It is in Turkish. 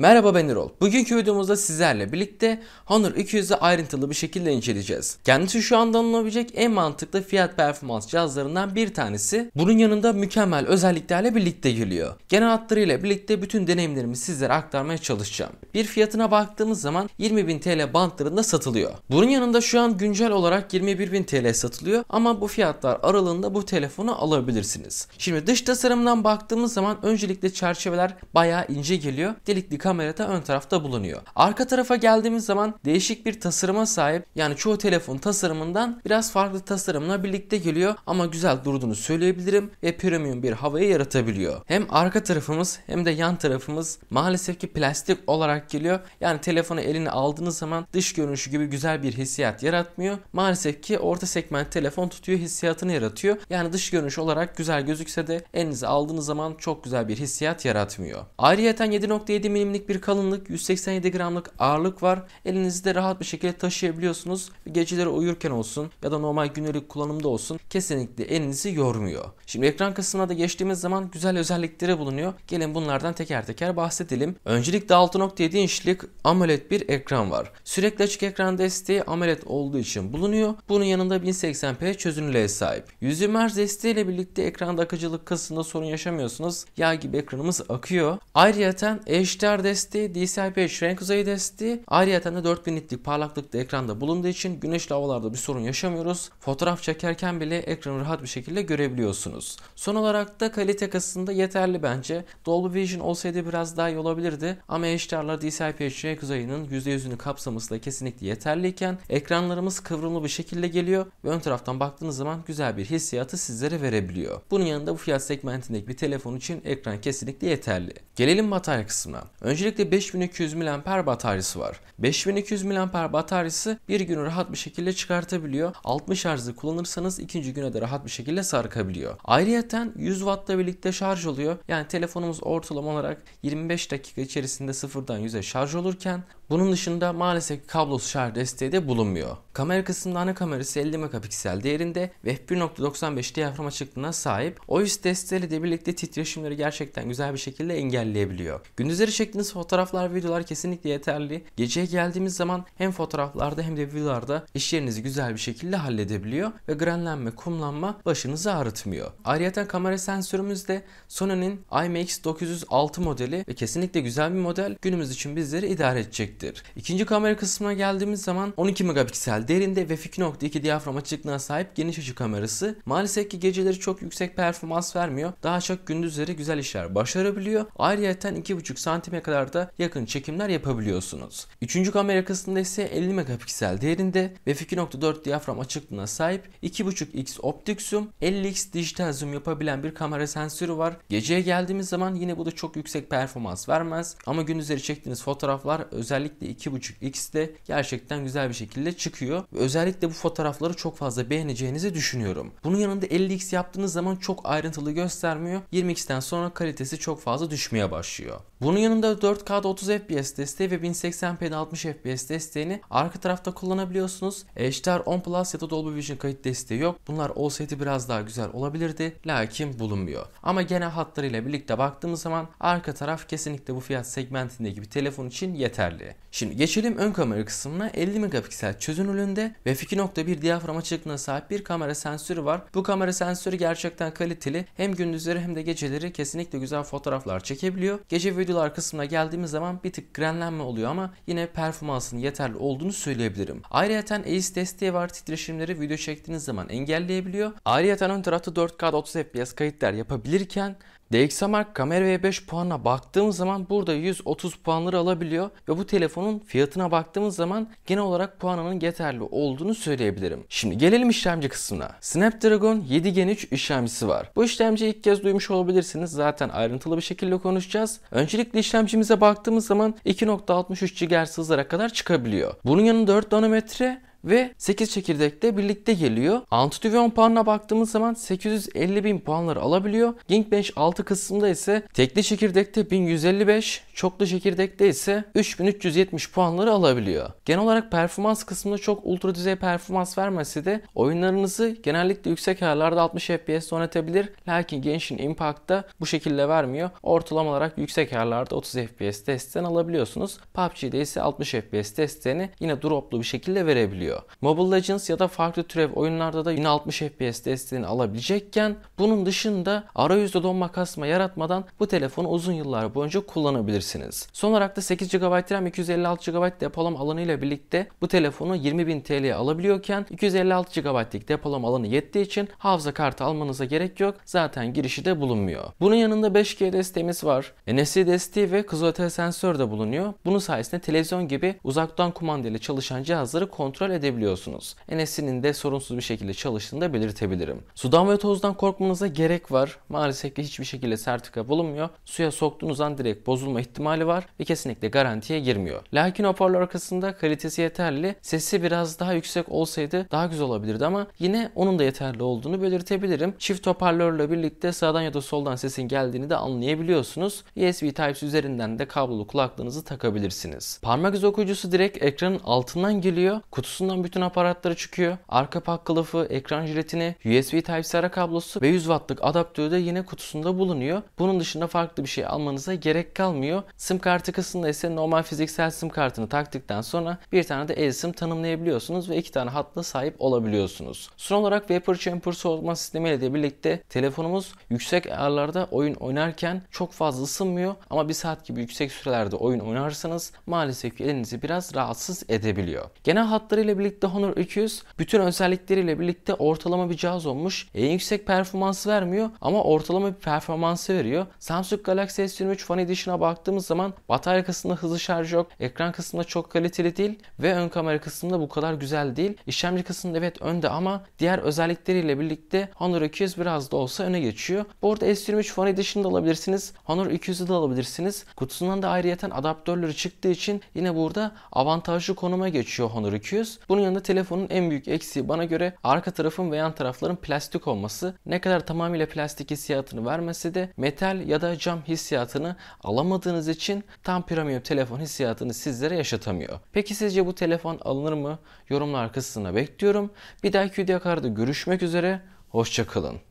Merhaba ben İrol. Bugünkü videomuzda sizlerle birlikte Honor 200'ü ayrıntılı bir şekilde inceleyeceğiz. Kendisi şu anda alınabilecek en mantıklı fiyat performans cihazlarından bir tanesi. Bunun yanında mükemmel özelliklerle birlikte geliyor. Genel hatlarıyla birlikte bütün deneyimlerimi sizlere aktarmaya çalışacağım. Bir fiyatına baktığımız zaman 20.000 TL bantlarında satılıyor. Bunun yanında şu an güncel olarak 21.000 TL satılıyor ama bu fiyatlar aralığında bu telefonu alabilirsiniz. Şimdi dış tasarımdan baktığımız zaman öncelikle çerçeveler bayağı ince geliyor. Delikli kamerada ön tarafta bulunuyor. Arka tarafa geldiğimiz zaman değişik bir tasarıma sahip yani çoğu telefon tasarımından biraz farklı tasarımla birlikte geliyor ama güzel durduğunu söyleyebilirim ve premium bir havayı yaratabiliyor. Hem arka tarafımız hem de yan tarafımız maalesef ki plastik olarak geliyor. Yani telefonu eline aldığınız zaman dış görünüşü gibi güzel bir hissiyat yaratmıyor. Maalesef ki orta segment telefon tutuyor hissiyatını yaratıyor. Yani dış görünüş olarak güzel gözükse de elinize aldığınız zaman çok güzel bir hissiyat yaratmıyor. Ayrıyeten 7.7 milimlik minik bir kalınlık 187 gramlık ağırlık var. Elinizde rahat bir şekilde taşıyabiliyorsunuz. Geceleri uyurken olsun ya da normal günlük kullanımda olsun kesinlikle elinizi yormuyor. Şimdi ekran kısmına da geçtiğimiz zaman güzel özellikleri bulunuyor. Gelin bunlardan teker teker bahsedelim. Öncelikle 6.7 inçlik AMOLED bir ekran var. Sürekli açık ekran desteği AMOLED olduğu için bulunuyor. Bunun yanında 1080p çözünürlüğe sahip. 120 Hz desteği ile birlikte ekranda akıcılık kısmında sorun yaşamıyorsunuz. Yağ gibi ekranımız akıyor. Ayrıca HDR radar desteği, DCI-P3 renk uzayı desteği. Ayrıca da 4000 nitlik parlaklıkta ekranda bulunduğu için güneşli havalarda bir sorun yaşamıyoruz. Fotoğraf çekerken bile ekranı rahat bir şekilde görebiliyorsunuz. Son olarak da kalite kısmında yeterli bence. Dolby Vision olsaydı biraz daha iyi olabilirdi. Ama HDR'lar DCI-P3 renk uzayının %100'ünü kapsaması da kesinlikle yeterliyken ekranlarımız kıvrımlı bir şekilde geliyor ve ön taraftan baktığınız zaman güzel bir hissiyatı sizlere verebiliyor. Bunun yanında bu fiyat segmentindeki bir telefon için ekran kesinlikle yeterli. Gelelim batarya kısmına. Öncelikle 5200 mAh bataryası var. 5200 mAh bataryası bir günü rahat bir şekilde çıkartabiliyor. 60 şarjı kullanırsanız ikinci güne de rahat bir şekilde sarkabiliyor. Ayrıyeten 100 Watt'la birlikte şarj oluyor. Yani telefonumuz ortalama olarak 25 dakika içerisinde sıfırdan 100'e şarj olurken bunun dışında maalesef kablosuz şarj desteği de bulunmuyor. Kamera kısmında ana kamerası 50 megapiksel değerinde ve 195 diyafram açıklığına sahip. OIS desteğiyle de birlikte titreşimleri gerçekten güzel bir şekilde engelleyebiliyor. Gündüzleri çektiğiniz fotoğraflar, ve videolar kesinlikle yeterli. Geceye geldiğimiz zaman hem fotoğraflarda hem de videolarda iş yerinizi güzel bir şekilde halledebiliyor ve grenlenme, kumlanma başınızı ağrıtmıyor. Ayrıca kamera sensörümüz de Sony'nin IMX906 modeli ve kesinlikle güzel bir model günümüz için bizleri idare edecek gelecektir. İkinci kamera kısmına geldiğimiz zaman 12 megapiksel derinde ve 2.2 diyafram açıklığına sahip geniş açı kamerası. Maalesef ki geceleri çok yüksek performans vermiyor. Daha çok gündüzleri güzel işler başarabiliyor. Ayrıca 2.5 santime kadar da yakın çekimler yapabiliyorsunuz. Üçüncü kamera kısmında ise 50 megapiksel değerinde ve 2.4 diyafram açıklığına sahip 2.5x optik zoom, 50x dijital zoom yapabilen bir kamera sensörü var. Geceye geldiğimiz zaman yine bu da çok yüksek performans vermez ama gündüzleri çektiğiniz fotoğraflar özellikle özellikle 2.5x'de gerçekten güzel bir şekilde çıkıyor. Özellikle bu fotoğrafları çok fazla beğeneceğinizi düşünüyorum. Bunun yanında 50x yaptığınız zaman çok ayrıntılı göstermiyor. 20x'ten sonra kalitesi çok fazla düşmeye başlıyor. Bunun yanında 4K'da 30 FPS desteği ve 1080p'de 60 FPS desteğini arka tarafta kullanabiliyorsunuz. HDR 10 Plus ya da Dolby Vision kayıt desteği yok. Bunlar olsaydı biraz daha güzel olabilirdi. Lakin bulunmuyor. Ama genel hatlarıyla birlikte baktığımız zaman arka taraf kesinlikle bu fiyat segmentindeki bir telefon için yeterli. Şimdi geçelim ön kamera kısmına 50 megapiksel çözünürlüğünde ve 2.1 diyafram açıklığına sahip bir kamera sensörü var. Bu kamera sensörü gerçekten kaliteli hem gündüzleri hem de geceleri kesinlikle güzel fotoğraflar çekebiliyor. Gece videolar kısmına geldiğimiz zaman bir tık grenlenme oluyor ama yine performansının yeterli olduğunu söyleyebilirim. Ayrıca ACE desteği var titreşimleri video çektiğiniz zaman engelleyebiliyor. Ayrıca ön tarafta 4K 30 FPS kayıtlar yapabilirken DxOMark ve 5 puanına baktığımız zaman burada 130 puanları alabiliyor ve bu telefonun fiyatına baktığımız zaman genel olarak puanının yeterli olduğunu söyleyebilirim. Şimdi gelelim işlemci kısmına. Snapdragon 7 Gen 3 işlemcisi var. Bu işlemci ilk kez duymuş olabilirsiniz. Zaten ayrıntılı bir şekilde konuşacağız. Öncelikle işlemcimize baktığımız zaman 2.63 GHz hızlara kadar çıkabiliyor. Bunun yanında 4 nanometre ve 8 çekirdekle birlikte geliyor. Antitüvyon puanına baktığımız zaman 850 bin puanları alabiliyor. Gingbeng 6 kısmında ise tekli çekirdekte 1155, Çoklu çekirdekte ise 3370 puanları alabiliyor. Genel olarak performans kısmında çok ultra düzey performans vermesi de oyunlarınızı genellikle yüksek ayarlarda 60 FPS oynatabilir. Lakin Genshin Impact'ta bu şekilde vermiyor. Ortalama olarak yüksek ayarlarda 30 FPS testten alabiliyorsunuz. PUBG'de ise 60 FPS testlerini yine droplu bir şekilde verebiliyor. Mobile Legends ya da farklı türev oyunlarda da yine 60 FPS desteğini alabilecekken bunun dışında arayüzde donma kasma yaratmadan bu telefonu uzun yıllar boyunca kullanabilirsiniz alabilirsiniz. Son olarak da 8 GB RAM 256 GB depolama alanı ile birlikte bu telefonu 20.000 TL'ye alabiliyorken 256 GB'lik depolama alanı yettiği için hafıza kartı almanıza gerek yok. Zaten girişi de bulunmuyor. Bunun yanında 5G desteğimiz var. E, NFC desteği ve kızılötesi sensör de bulunuyor. Bunun sayesinde televizyon gibi uzaktan kumanda ile çalışan cihazları kontrol edebiliyorsunuz. NFC'nin de sorunsuz bir şekilde çalıştığını da belirtebilirim. Sudan ve tozdan korkmanıza gerek var. Maalesef ki hiçbir şekilde sertifika bulunmuyor. Suya soktuğunuz an direkt bozulma ihtimali ihtimali var ve kesinlikle garantiye girmiyor. Lakin hoparlör arkasında kalitesi yeterli. Sesi biraz daha yüksek olsaydı daha güzel olabilirdi ama yine onun da yeterli olduğunu belirtebilirim. Çift hoparlörle birlikte sağdan ya da soldan sesin geldiğini de anlayabiliyorsunuz. USB Type-C üzerinden de kablolu kulaklığınızı takabilirsiniz. Parmak izi okuyucusu direkt ekranın altından geliyor. Kutusundan bütün aparatları çıkıyor. Arka pak kılıfı, ekran jiletini, USB Type-C ara kablosu ve 100 wattlık adaptörü de yine kutusunda bulunuyor. Bunun dışında farklı bir şey almanıza gerek kalmıyor gerekiyor. SIM kartı kısmında ise normal fiziksel SIM kartını taktıktan sonra bir tane de eSIM tanımlayabiliyorsunuz ve iki tane hatla sahip olabiliyorsunuz. Son olarak Vapor Chamber soğutma sistemi ile birlikte telefonumuz yüksek ayarlarda oyun oynarken çok fazla ısınmıyor ama bir saat gibi yüksek sürelerde oyun oynarsanız maalesef ki elinizi biraz rahatsız edebiliyor. Genel hatlarıyla birlikte Honor 200 bütün özellikleriyle birlikte ortalama bir cihaz olmuş. En yüksek performans vermiyor ama ortalama bir performansı veriyor. Samsung Galaxy S23 Fan Edition'a baktığı baktığımız zaman batarya kısmında hızlı şarj yok. Ekran kısmında çok kaliteli değil ve ön kamera kısmında bu kadar güzel değil. İşlemci kısmında evet önde ama diğer özellikleriyle birlikte Honor 200 biraz da olsa öne geçiyor. Bu arada S23 Fan Edition'da alabilirsiniz. Honor 200'ü de alabilirsiniz. Kutusundan da ayrıyeten adaptörleri çıktığı için yine burada avantajlı konuma geçiyor Honor 200. Bunun yanında telefonun en büyük eksiği bana göre arka tarafın ve yan tarafların plastik olması. Ne kadar tamamıyla plastik hissiyatını vermese de metal ya da cam hissiyatını alamadığını almadığınız için tam premium telefon hissiyatını sizlere yaşatamıyor. Peki sizce bu telefon alınır mı? Yorumlar kısmına bekliyorum. Bir dahaki videoya kadar görüşmek üzere. Hoşçakalın.